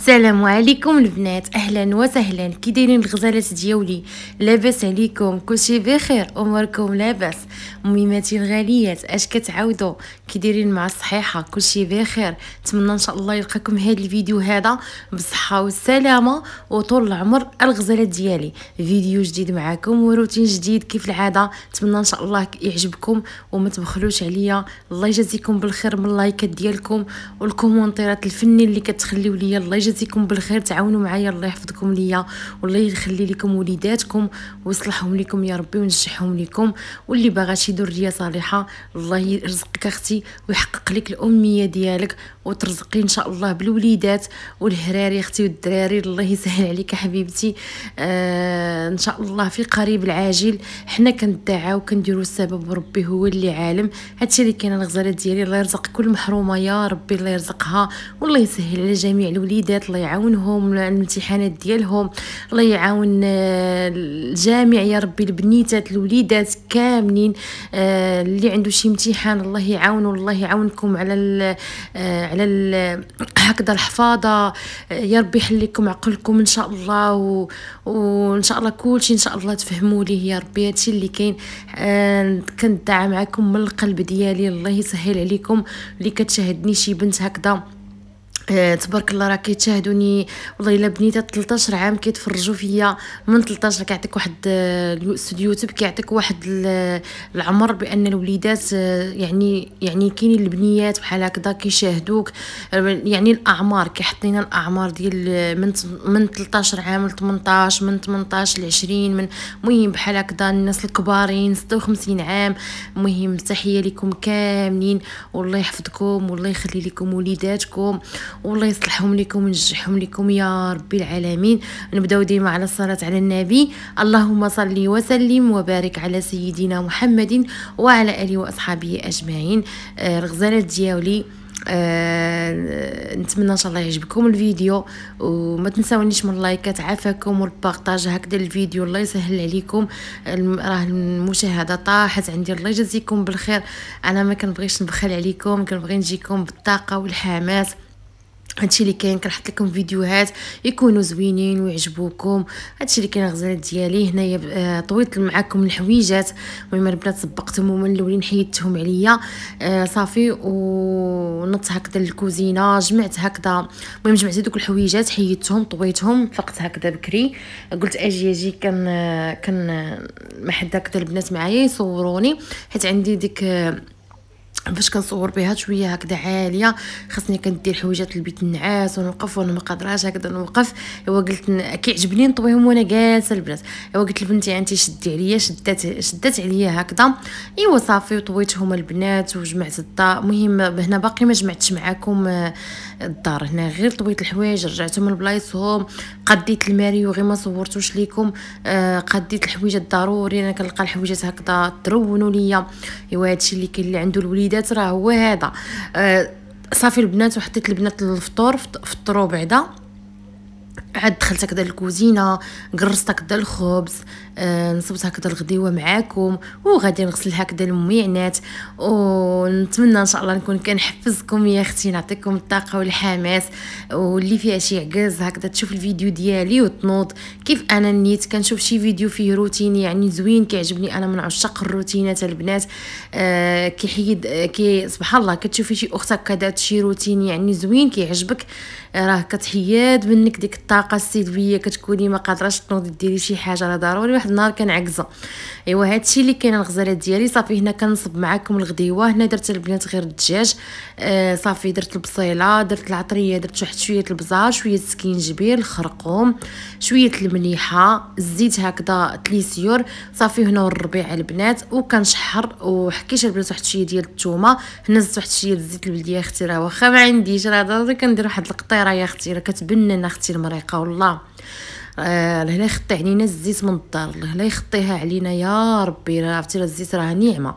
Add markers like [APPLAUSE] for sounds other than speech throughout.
السلام عليكم البنات اهلا وسهلا كي دايرين الغزالات ديولي لاباس عليكم كلشي بخير اموركم لاباس ميماتي الغاليات اش كتعاودوا كي دايرين مع الصحيحه كلشي بخير نتمنى ان شاء الله يلقاكم هذا الفيديو هذا بالصحه والسلامه وطول العمر الغزالات ديالي فيديو جديد معاكم وروتين جديد كيف العاده نتمنى ان شاء الله يعجبكم وما تبخلوش عليا الله يجازيكم بالخير من اللايكات ديالكم والكومونتيرات الفني اللي كتخليو ليا الله جاتكم بالخير تعاونوا معايا الله يحفظكم ليا والله يخلي لكم وليداتكم ويصلحهم لكم يا ربي وينجحهم لكم واللي باغا شي ذريه صالحه الله يرزقك اختي ويحقق لك الامنيه ديالك وترزقي ان شاء الله بالوليدات والهراري اختي والدراري الله يسهل عليك حبيبتي آه ان شاء الله في قريب العاجل حنا كندعاو كنديروا السبب وربي هو اللي عالم هادشي اللي كاين الغزالات ديالي الله يرزق كل محرومه يا ربي الله يرزقها والله يسهل على جميع الوليدات الله يعاونهم الامتحانات ديالهم الله يعاون آه، الجامع يا ربي البنيتات الوليدات كاملين آه اللي عنده شي امتحان الله يعاونه الله يعاونكم على آه، على هكذا الحفاظه يا ربي يحليكم عقلكم ان شاء الله و... وان شاء الله شيء ان شاء الله تفهموا ليه يا ربي هادشي اللي كاين آه كندعى معكم من القلب ديالي الله يسهل عليكم اللي كتشاهدني شي بنت هكذا آه، تبارك الله راه كيتشاهدوني والله الا بنيته 13 عام كيتفرجوا فيا من 13 كيعطيك واحد آه، الاستوديو يوتيوب كيعطيك واحد العمر بان الوليدات آه، يعني يعني كاينين البنيات بحال هكذا كيشاهدوك يعني الاعمار كيحطينا الاعمار ديال من من 13 عام ل 18 من 18 ل 20 من المهم بحال هكذا الناس الكبارين 56 عام المهم تحيه لكم كاملين والله يحفظكم والله يخلي لكم وليداتكم والله يصلحهم لكم وينجحهم لكم يا ربي العالمين نبداو ديما على الصلاه على النبي اللهم صل وسلم وبارك على سيدنا محمد وعلى اله واصحابه اجمعين آه، الغزالات ديالي آه نتمنى ان شاء الله يعجبكم الفيديو وما تنساونيش من اللايكات عافاكم والبارطاج هكذا الفيديو الله يسهل عليكم راه المشاهده طاحت عندي الله يجازيكم بالخير انا ما كنبغيش نبخل عليكم كنبغي نجيكم بالطاقه والحماس هادشي اللي كاين كنحط لكم فيديوهات يكونوا زوينين ويعجبوكم هادشي اللي كاين غزالات ديالي هنايا آه، طويت معكم الحويجات المهم البنات طبقتهم هما الاولين حيدتهم عليا آه، صافي ونط هكذا للكوزينه جمعت هكذا المهم جمعت دوك الحويجات حيدتهم طويتهم فقت هكذا بكري قلت اجي اجي كان كان ما حد هكذا البنات معايا يصوروني حيت عندي ديك آه، فاش كنصور بها شويه هكذا عاليه خاصني كندير حويجات البيت النعاس ونوقف وانا ما قادراش هكذا نوقف ايوا قلت كيعجبني نطويهم وانا جالسه البنات ايوا قلت لبنتي انت شدي عليا شدات شدات عليا هكذا ايوا صافي وطويتهم البنات وجمعت الدار المهم هنا باقي ما جمعتش معاكم آه، الدار هنا غير طويت الحوايج رجعتهم لبلايصهم قديت الماريو غير ما صورتوش ليكم آه، قديت الحويجات ضروري انا كنلقى الحويجات هكذا ترونوا ليا ايوا هادشي اللي كاين اللي عنده الوليد الوليدات راه هو هذا أه صافي البنات وحطيت البنات للفطور فطروا بعدا عاد دخلت هكذا الكوزينه قرصت هكذا الخبز آه، نصبت هكذا الغديوه معاكم وغادي نغسل هكذا الميعنات ونتمنى ان شاء الله نكون كنحفزكم يا اختي نعطيكم الطاقه والحماس واللي فيها شي عكاز هكذا تشوف الفيديو ديالي وتنوض كيف انا نيت كنشوف شي فيديو فيه روتين يعني زوين كيعجبني انا من عشاق الروتينات البنات آه، كيحيد آه، كي سبحان الله كتشوفي شي اختك كدات شي روتين يعني زوين كيعجبك راه كتحيد منك ديك الطاقه السلبيه كتكوني ما قادراش تنوضي ديري شي حاجه راه ضروري واحد واحد النهار كان عكزه ايوا هادشي اللي كاين الغزاله ديالي صافي هنا كنصب معاكم الغديوه هنا درت البنات غير الدجاج آه صافي درت البصيله درت العطريه درت واحد شويه البزار شويه السكينجبير الخرقوم شويه المليحه الزيت هكذا تليسيور صافي هنا الربيع البنات وكنشحر وحكيش البنات واحد شويه ديال الثومه زدت واحد شويه الزيت البلدي يا اختي راه واخا ما عنديش راه ضروري كندير واحد القطيره يا اختي راه كتبنن اختي المريقه والله آه لهنا يخطي علينا الزيت من الدار لهنا يخطيها علينا يا ربي عرفتي الزيت راه نعمه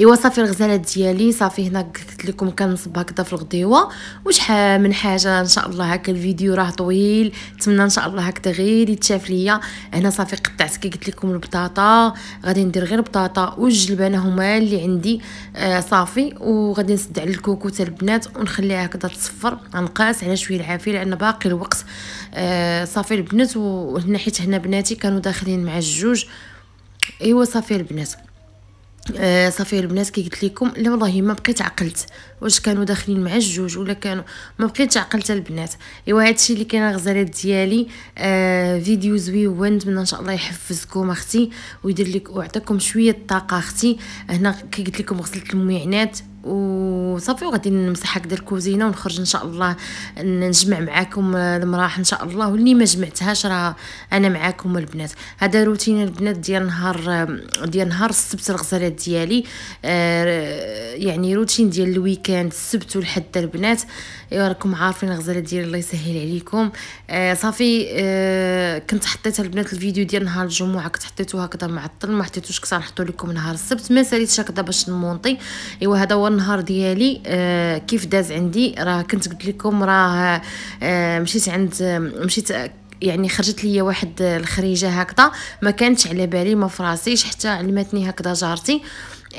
ايوا صافي الغزالات ديالي صافي هنا قلت لكم كنصب هكذا في الغديوه وشحال من حاجه ان شاء الله هكا الفيديو راه طويل نتمنى ان شاء الله هكذا غير يتشاف ليا هنا صافي قطعت كي قلت لكم البطاطا غادي ندير غير بطاطا والجلبانه هما اللي عندي آه صافي وغادي نسد على الكوكو تاع البنات ونخليها هكذا تصفر غنقاس على شويه العافيه لان باقي الوقت آه صافي البنات وهنا حيت هنا بناتي كانوا داخلين مع الجوج ايوا صافي البنات آه صافي البنات كي قلت لكم لا والله ما بقيت عقلت واش كانوا داخلين مع الجوج ولا كانوا ما بقيت عقلت البنات ايوا هادشي اللي كاين غزالات ديالي آه فيديو زويون نتمنى ان شاء الله يحفزكم اختي ويدير لك ويعطيكم شويه طاقه اختي هنا كي قلت لكم غسلت الميعنات وصافي وغادي نمسح هكذا الكوزينه ونخرج ان شاء الله نجمع معاكم المراح ان شاء الله واللي ما جمعتهاش راه انا معاكم البنات هذا روتين البنات ديال نهار ديال نهار السبت الغزالات ديالي آه، يعني روتين ديال الويكاند السبت والحد البنات ايوا راكم عارفين الغزاله ديالي الله يسهل عليكم آه صافي آه كنت حطيت البنات الفيديو ديال نهار الجمعه كنت حطيتو هكذا معطل ما حطيتوش كثر نحطو لكم نهار السبت ما ساليتش هكذا باش نمونطي ايوا هذا هو النهار ديالي آه كيف داز عندي راه كنت قلت لكم راه آه مشيت عند مشيت يعني خرجت ليا واحد الخريجه هكذا ما كانتش على بالي ما فراسيش حتى علمتني هكذا جارتي آه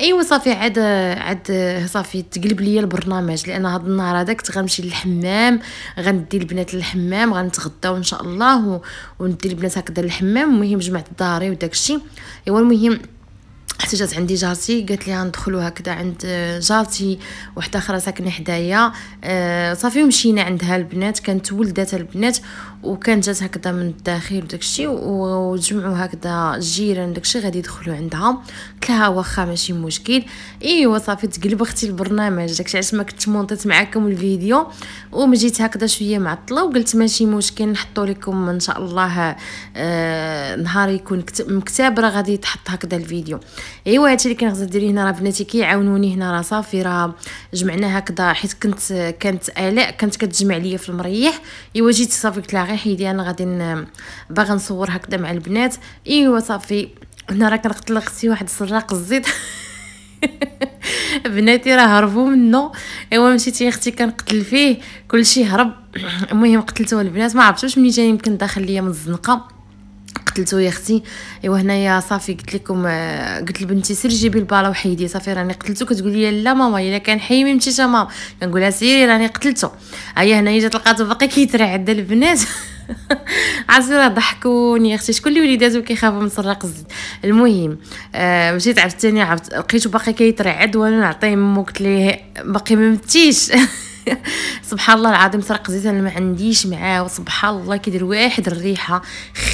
ايوا صافي عاد عاد صافي تقلب ليا البرنامج لان هاد النهار هذاك كنت غنمشي للحمام غندي البنات للحمام غنتغداو ان شاء الله وندي البنات هكذا للحمام المهم جمعت داري وداكشي ايوا المهم حتى جات عندي جارتي قالت لي ندخلو هكذا عند آه، جارتي وحده اخرى ساكنه حدايا آه صافي ومشينا عندها البنات كانت ولدات البنات وكانت جات هكذا من الداخل وداكشي وجمعوا هكذا الجيران داكشي غادي يدخلوا عندها قلت لها واخا ماشي مشكل ايوا صافي تقلب اختي البرنامج داكشي علاش ما كنت مونطيت معاكم الفيديو ومجيت هكذا شويه معطله وقلت ماشي مشكل نحطوا لكم ان شاء الله آه نهار يكون مكتاب راه غادي تحط هكذا الفيديو ايوا هادشي اللي كنغزل ديري هنا راه بناتي كيعاونوني هنا راه صافي راه جمعنا هكذا حيت كنت كانت الاء كانت كتجمع ليا في المريح ايوا جيت صافي قلت لها غير حيدي انا غادي باغا نصور هكذا مع البنات ايوا صافي هنا راه كنقتل اختي واحد سراق الزيت [LAUGHS] بناتي راه هربوا منه ايوا مشيت يا اختي كنقتل فيه كلشي هرب المهم قتلته البنات ما عرفتش منين جاي يمكن داخل ليا من الزنقه قتلته يا اختي ايوا هنايا صافي قلت لكم آه، قلت لبنتي سير جيبي البالا وحيدي صافي راني قتلته كتقول لي لا ماما الا كان حي ما مشيتش ماما كنقول لها سيري راني قتلته هيا هنايا جات لقاتو باقي كيترعد عند البنات [LAUGHS] عسيرة ضحكوني اختي شكون اللي وليداتو كيخافوا من سراق الزيت المهم آه مشيت عرفت ثاني عرفت لقيتو باقي كيترعد وانا نعطيه مو قلت ليه باقي ما متيش [LAUGHS] [LAUGHS] سبحان الله العظيم سرق زيت انا ما عنديش معاه وسبحان الله كيدير واحد الريحه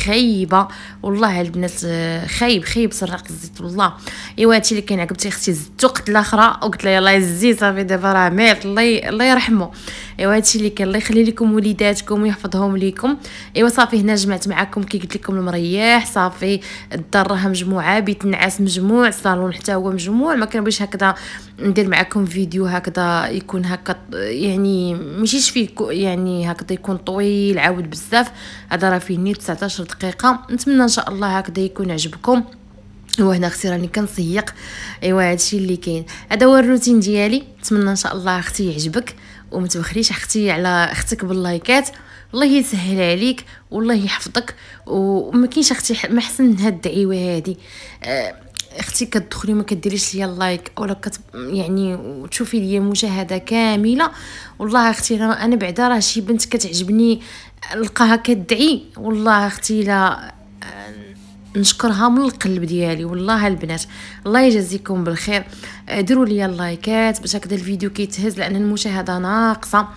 خايبه والله على البنات آه، خايب خايب سرق الزيت والله ايوا هادشي اللي كاين عقبتي اختي زدتو قلت الاخرى وقلت لها يلاه الزيت صافي دابا راه مات الله الله يرحمه ايوا هادشي اللي كاين الله يخلي لكم وليداتكم ويحفظهم لكم ايوا صافي هنا جمعت معكم كي قلت لكم المريح صافي الدار راها مجموعه بيت النعاس مجموع الصالون حتى هو مجموع ما كنبغيش هكذا ندير معكم فيديو هكذا يكون هكا يعني ماشيش فيه يعني هكذا يكون طويل عاود بزاف هذا راه فيه نيت 19 دقيقه نتمنى شاء الله هكذا يكون عجبكم وهنا اختي راني كنصيق ايوا هادشي اللي كاين هذا هو الروتين ديالي نتمنى ان شاء الله اختي يعجبك وما تبخليش اختي على اختك باللايكات الله يسهل عليك والله يحفظك وما كاينش اختي ما احسن من هاد الدعيوه هادي آه، اختي كتدخلي وما كديريش ليا اللايك ولا كت يعني وتشوفي ليا مشاهده كامله والله اختي انا بعدا راه شي بنت كتعجبني نلقاها كدعي والله اختي لا and نشكرها من القلب ديالي والله البنات الله يجازيكم بالخير آه، ديروا لي اللايكات باش هكذا الفيديو كيتهز لان المشاهده ناقصه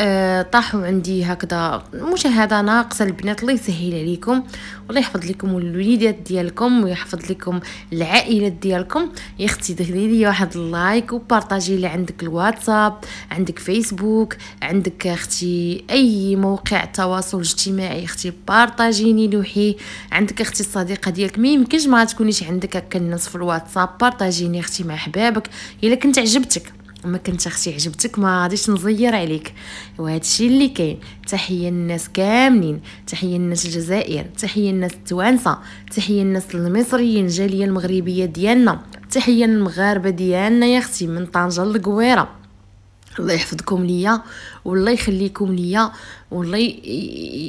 أه طاحوا عندي هكذا المشاهده ناقصه البنات الله يسهل عليكم والله يحفظ لكم الوليدات ديالكم ويحفظ لكم العائلات ديالكم يا اختي ديري لي واحد اللايك وبارطاجي لي عندك الواتساب عندك فيسبوك عندك اختي اي موقع تواصل اجتماعي اختي بارطاجيني لوحي عندك اختي الصديق الطريقه ديالك ما يمكنش ما تكونيش عندك هكا الناس في الواتساب بارطاجيني اختي مع حبابك الا كنت عجبتك ما كنت اختي عجبتك ما غاديش نزير عليك وهذا الشيء اللي كاين تحيه الناس كاملين تحيه الناس الجزائر تحيه الناس التوانسه تحيه الناس المصريين الجاليه المغربيه ديالنا تحيه المغاربه ديالنا يا اختي من طنجه للقويره الله يحفظكم ليا والله يخليكم ليا والله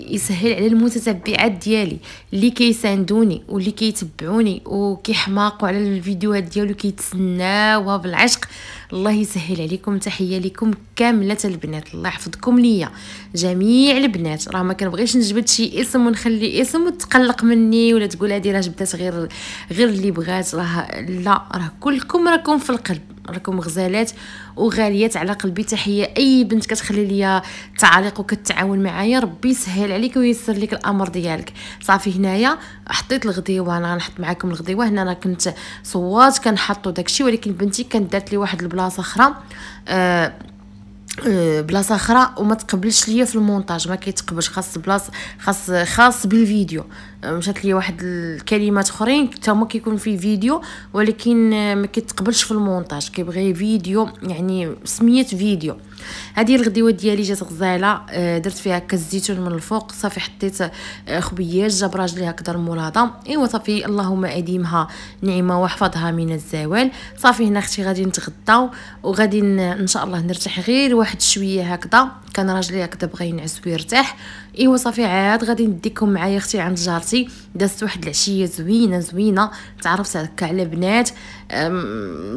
يسهل على المتتبعات ديالي اللي كيساندوني واللي كيتبعوني وكيحماقوا على الفيديوهات ديالو كيتسناوها بالعشق الله يسهل عليكم تحيه لكم كامله البنات الله يحفظكم ليا جميع البنات راه ما كنبغيش نجبد شي اسم ونخلي اسم وتقلق مني ولا تقول هذه راه جبدات غير غير اللي بغات راه لا راه كلكم راكم في القلب راكم غزالات وغاليات على قلبي تحيه اي بنت كتخلي ليا تعاليق وكتعاون معايا ربي يسهل عليك وييسر لك الامر ديالك صافي هنايا حطيت الغديوه انا غنحط معكم الغديوه هنا انا كنت صوات كنحطو داكشي ولكن بنتي كانت دارت لي واحد البلاصه اخرى آه،, أه بلاصه اخرى وما تقبلش ليا في المونتاج ما كيتقبلش خاص بلاصه خاص خاص بالفيديو مشات لي واحد الكلمات اخرين حتى هما كيكون في فيديو ولكن آه، ما كيتقبلش في المونتاج كيبغي فيديو يعني سميت فيديو هذه الغديوه ديالي جات غزاله آه، درت فيها كالزيتون من الفوق صافي حطيت آه، خبيات جاب راجلي هكذا المولاده ايوا صافي اللهم اديمها نعمه واحفظها من الزوال صافي هنا اختي غادي نتغداو وغادي ان شاء الله نرتاح غير واحد شويه هكذا كان راجلي هكذا بغى ينعس ويرتاح ايوا صافي عاد غادي نديكم معايا اختي عند جارتي دازت واحد العشيه زوينه زوينه تعرفت هكا على بنات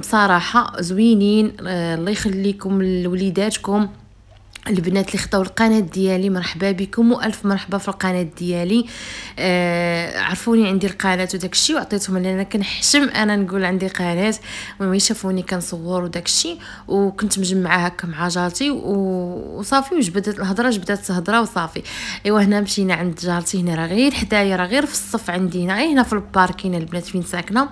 صراحه زوينين آه، الله يخليكم لوليداتكم البنات اللي خطاو القناه ديالي مرحبا بكم والف مرحبا في القناه ديالي آه عرفوني عندي القناه وداك الشيء وعطيتهم لان كنحشم انا نقول عندي قناه المهم شافوني كنصور وداك الشيء وكنت مجمعه هكا مع جارتي وصافي و بدات الهضره جبدات الهضره وصافي إوا هنا مشينا عند جارتي هنا راه غير حدايا راه غير في الصف عندي هنا غير هنا في الباركين البنات فين ساكنه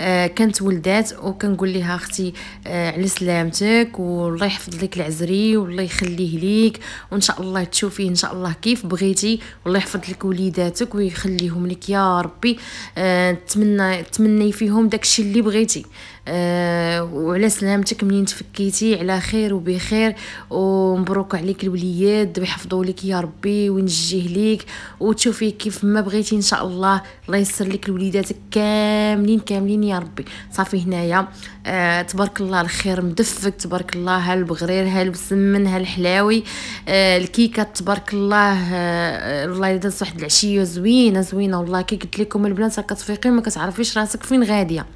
آه، كانت ولدات وكنقول لها اختي آه، على سلامتك والله يحفظ لك العزري والله يخليه ليك وان شاء الله تشوفيه ان شاء الله كيف بغيتي والله يحفظ لك وليداتك ويخليهم لك يا ربي آه، تمنى تمني فيهم داكشي اللي بغيتي أه وعلى سلامتك منين تفكيتي على خير وبخير ومبروك عليك الوليد ويحفظوا لك يا ربي وينجيه ليك وتشوفي كيف ما بغيتي ان شاء الله الله يسر لك لوليداتك كاملين كاملين يا ربي صافي هنايا أه تبارك الله الخير مدفك تبارك الله هالبغرير هالبسمن هالحلاوي أه الكيكه تبارك الله أه والله واحد العشيه زوينه زوينه والله كي قلت لكم البنات كتفيقي ما كتعرفيش راسك فين غاديه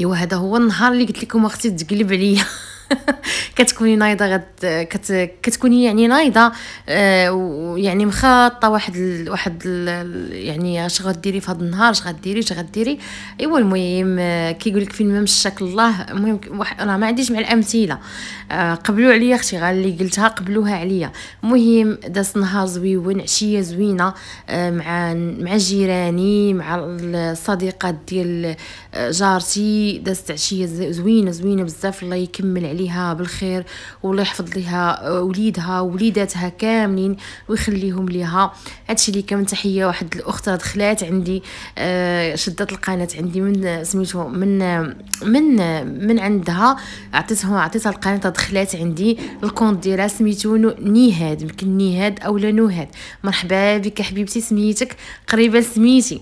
ايوا هذا هو النهار اللي قلت لكم اختي تقلب عليا [LAUGHS] كتكوني نايضه غد كت كتكوني يعني نايضه آه ويعني مخاطه واحد ال واحد ال يعني اش غديري في هذا النهار اش غديري اش غديري ايوا المهم آه، كيقول لك ما مشاك الله المهم راه ما عنديش مع الامثله آه قبلوا عليا اختي غير اللي قلتها قبلوها عليا المهم داز نهار زويون عشيه زوينه آه مع مع جيراني مع الصديقات ديال آه، جارتي دازت عشيه زوينه زوينه بزاف الله يكمل عليها عليها بالخير والله يحفظ ليها آه، وليدها وليداتها كاملين ويخليهم ليها هادشي اللي كان تحيه واحد الاخت دخلات عندي آه، شدت القناه عندي من سميتو من من من عندها عطيتها عطيتها القناه دخلات عندي الكونت ديالها سميتو نيهاد يمكن نيهاد اولا نوهاد مرحبا بك حبيبتي سميتك قريبه سميتي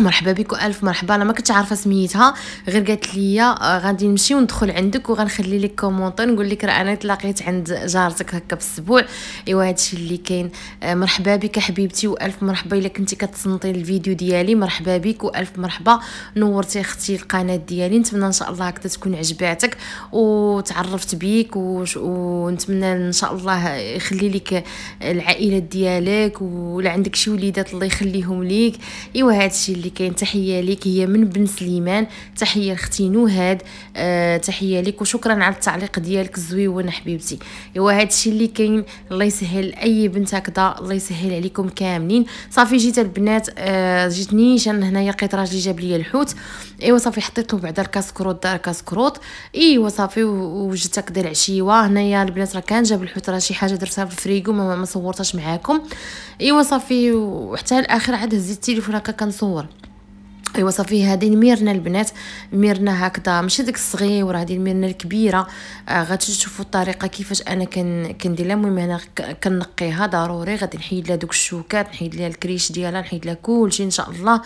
مرحبا بكم الف مرحبا انا ما كنتش عارفه سميتها غير قالت لي غادي نمشي وندخل عندك وغنخلي لك كومونتير نقول لك راه انا تلاقيت عند جارتك هكا بالسبوع ايوا هادشي اللي كاين آه، مرحبا بك حبيبتي والف مرحبا الا كنتي كتصنتي الفيديو ديالي مرحبا بك والف مرحبا نورتي اختي القناه ديالي نتمنى ان شاء الله هكذا تكون عجباتك وتعرفت بيك ونتمنى ان شاء الله يخلي لك العائله ديالك ولا عندك شي وليدات الله يخليهم ليك ايوا هادشي اللي كاين تحيه ليك هي من بن سليمان تحيه لاختي نهاد آه تحيه ليك وشكرا على التعليق ديالك الزويون حبيبتي ايوا هادشي اللي كاين الله يسهل اي بنت هكذا الله يسهل عليكم كاملين صافي جيت البنات آه جيت نيشان هنايا لقيت راجلي جاب لي الحوت ايوا صافي حطيت له بعدا الكاسكروت دار كاسكروت ايوا صافي وجدت هكذا العشيوه هنايا البنات راه كان جاب الحوت راه شي حاجه درتها في الفريكو ما صورتهاش معاكم ايوا صافي وحتى الاخر عاد هزيت التليفون هكا كنصور ايوا صافي هذه ميرنا البنات ميرنا هكذا ماشي داك الصغير هذه ميرنا الكبيره آه غادي تشوفوا الطريقه كيفاش انا كن كندير لها المهم انا كنقيها ضروري غادي نحيد لها دوك الشوكات نحيد لها الكريش ديالها نحيد لها كلشي ان شاء الله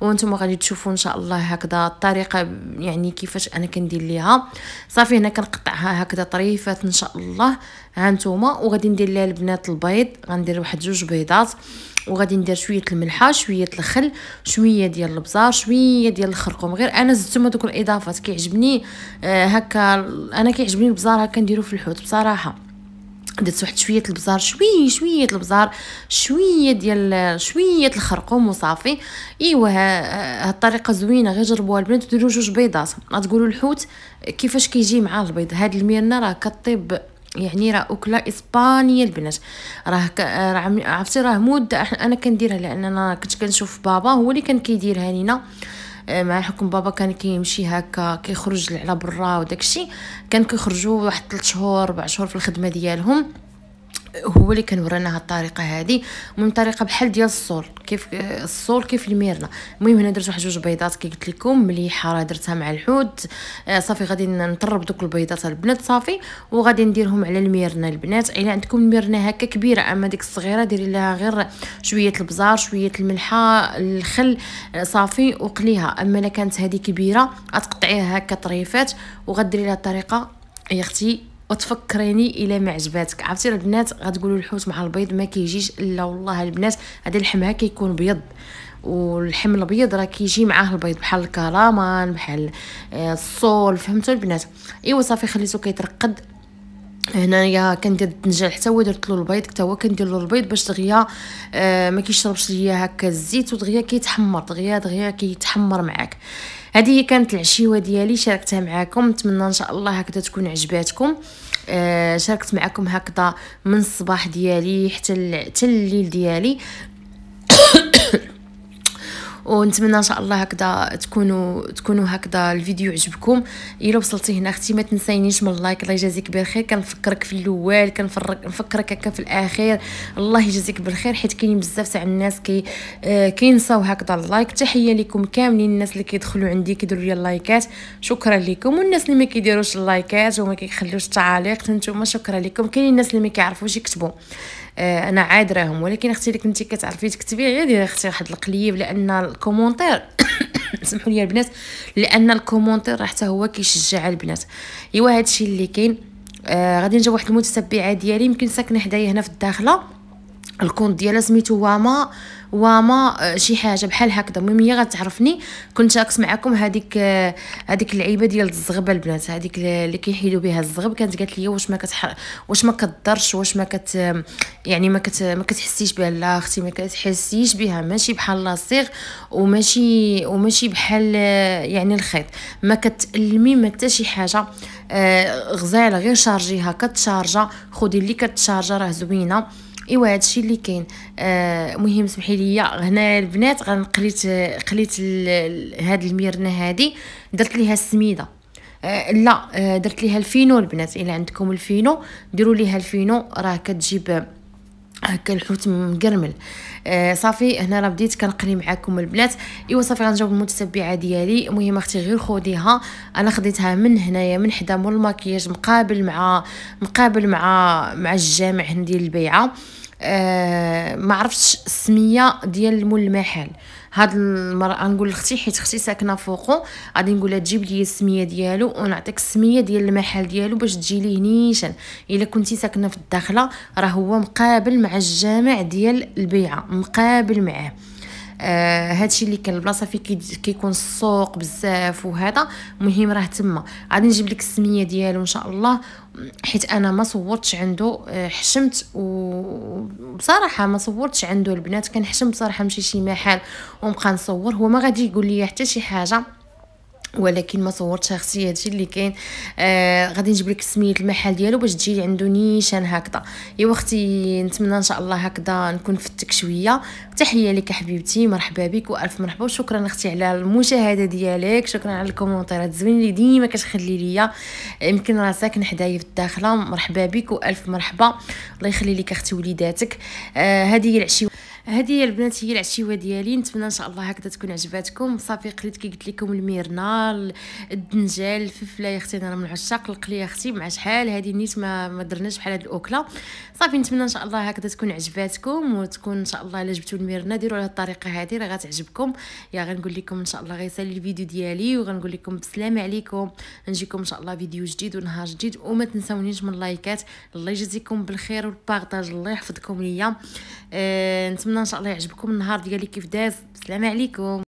وانتم غادي تشوفوا ان شاء الله هكذا الطريقه يعني كيفاش انا كندير ليها صافي هنا كنقطعها هكذا طريفات ان شاء الله ها نتوما وغادي ندير لها البنات البيض غندير واحد جوج بيضات وغادي ندير شويه الملحه شويه الخل شويه ديال البزار شويه ديال الخرقوم غير انا زدت هما دوك الاضافات كيعجبني آه، هكا انا كيعجبني البزار هكا نديرو في الحوت بصراحه درت واحد شويه البزار شويه شويه البزار شويه ديال شويه الخرقوم وصافي ايوا هاد الطريقه زوينه غير جربوها البنات وديروا جوج بيضات غتقولوا الحوت كيفاش كيجي مع البيض هاد الميرنا راه كطيب يعني راه اكله اسبانيه البنات راه عرفتي راه مده انا كنديرها لان انا كنت كنشوف بابا هو اللي كان كيديرها لينا آه، مع حكم بابا كان كيمشي هكا كيخرج على برا وداكشي كان كيخرجوا واحد 3 شهور 4 شهور في الخدمه ديالهم هو اللي كان ورانا هاد الطريقه هادي المهم طريقه بحال ديال الصول كيف الصول كيف الميرنا المهم هنا درت واحد جوج بيضات كي قلت لكم مليحه راه درتها مع الحوت آه، صافي غادي نطرب دوك البيضات البنات صافي وغادي نديرهم على الميرنا البنات الا عندكم الميرنا هكا كبيره اما ديك الصغيره ديري لها غير شويه البزار شويه الملحه الخل آه، صافي وقليها اما الا كانت هذه كبيره غتقطعيها هكا طريفات وغديري لها الطريقه يا اختي وتفكريني الا ما عجباتك عرفتي البنات غتقولوا الحوت مع البيض ما كيجيش الا والله البنات هذا الحمها كيكون بيض واللحم الابيض راه كيجي معاه البيض بحال الكرامان بحال آه، الصول فهمتوا البنات ايوا صافي خليته كيترقد هنايا كندير الدنجال حتى هو درت له البيض حتى هو كندير له البيض باش دغيا آه ما كيشربش ليا هكا الزيت ودغيا كيتحمر دغيا دغيا كيتحمر معاك هذه هي كانت العشيوه ديالي شاركتها معاكم نتمنى ان شاء الله هكذا تكون عجباتكم آه شاركت معكم هكذا من الصباح ديالي حتى حتى الليل ديالي ونتمنى ان شاء الله هكذا تكونوا تكونوا هكذا الفيديو عجبكم الا وصلتي هنا اختي ما تنسينيش من اللايك الله يجازيك بالخير كنفكرك في الاول كنفرك نفكرك هكا في الاخير الله يجازيك بالخير حيت كاينين بزاف تاع الناس كي آه، كينساو هكذا اللايك تحيه لكم كاملين الناس اللي كيدخلوا عندي كيديروا لي اللايكات شكرا لكم والناس اللي ما كيديروش اللايكات وما كيخلوش التعاليق انتم شكرا لكم كاينين الناس اللي ما كيعرفوش يكتبوا آه، انا عادراهم ولكن اختي لك كنتي كتعرفي تكتبي غير ديري اختي واحد القليب لان الكومونتير [COUGHS] سمحوا لي البنات لان الكومونتير راه حتى هو كيشجع البنات ايوا الشيء اللي كاين آه غادي نجاوب واحد المتتبعه ديالي يمكن ساكنه حدايا هنا في الداخله الكونت ديالها سميتو واما واما آه، شي حاجه بحال هكذا المهم هي غتعرفني كنت اكس معكم هذيك آه، هذيك اللعيبه ديال الزغبه البنات هذيك اللي كيحيدوا بها الزغب كانت قالت لي واش ما كتح واش ما كضرش واش ما كت آه، يعني ما كت ما كتحسيش بها لا اختي ما كتحسيش بها ماشي بحال لاصيغ وماشي وماشي بحال يعني الخيط ما كتلمي ما حتى شي حاجه غزاله غير شارجيها كتشارجا خدي اللي كتشارجا راه زوينه ايوا هادشي اللي كاين آه مهم سمحي لي هنا البنات غنقليت قليت هاد الميرنه هادي درت ليها السميده آه لا آه درت ليها الفينو البنات الا عندكم الفينو ديروا ليها الفينو راه كتجيب هكا آه، الحوت مقرمل آه صافي هنا راه بديت كنقري معاكم البنات ايوا صافي غنجاوب المتتبعه ديالي المهم اختي غير خديها انا خديتها من هنايا من حدا مول الماكياج مقابل مع مقابل مع مع الجامع هندي البيعه آه ما عرفتش السميه ديال مول المحل هاد المراه نقول لاختي حيت اختي ساكنه فوقو غادي نقولها تجيب لي السميه ديالو ونعطيك السميه ديال المحل ديالو باش تجي ليه نيشان الا كنتي ساكنه في الداخله راه هو مقابل مع الجامع ديال البيعه مقابل معاه آه هادشي اللي كان البلاصه فيه كيكون السوق بزاف وهذا مهم راه تما غادي نجيب لك السميه ديالو ان شاء الله حيت انا ما صورتش عنده آه، حشمت وبصراحه ما صورتش عنده البنات كنحشم بصراحه نمشي شي محل ونبقى نصور هو ما غادي يقول لي حتى شي حاجه ولكن ما صورت اختي هادشي اللي كاين آه غادي نجيب لك سميه المحل ديالو باش تجي عنده نيشان هكذا ايوا اختي نتمنى ان شاء الله هكذا نكون فتك شويه تحيه لك حبيبتي مرحبا بك والف مرحبا وشكرا اختي على المشاهده ديالك شكرا على الكومونتيرات الزوين اللي ديما كتخلي ليا يمكن راه ساكن حدايا في الداخله مرحبا بك والف مرحبا الله يخلي لك اختي وليداتك آه هي العشيه هذه هي البنات هي العشيوه ديالي نتمنى ان شاء الله هكذا تكون عجباتكم صافي قليت كي قلت لكم الميرنا الدنجال الفلفله يا اختي انا من عشاق القليه اختي مع شحال هذه نيت ما ما درناش بحال هذه الاكله صافي نتمنى ان شاء الله هكذا تكون عجباتكم وتكون ان شاء الله الا جبتوا الميرنا ديروا على الطريقه هذه راه غتعجبكم يا غنقول لكم ان شاء الله غيسالي الفيديو ديالي وغنقول لكم بسلامه عليكم نجيكم ان شاء الله فيديو جديد ونهار جديد وما تنساونيش من اللايكات الله يجزيكم بالخير والبارطاج الله يحفظكم ليا أه نتمنى نتمنى ان شاء الله يعجبكم النهار ديالي كيف داز السلام عليكم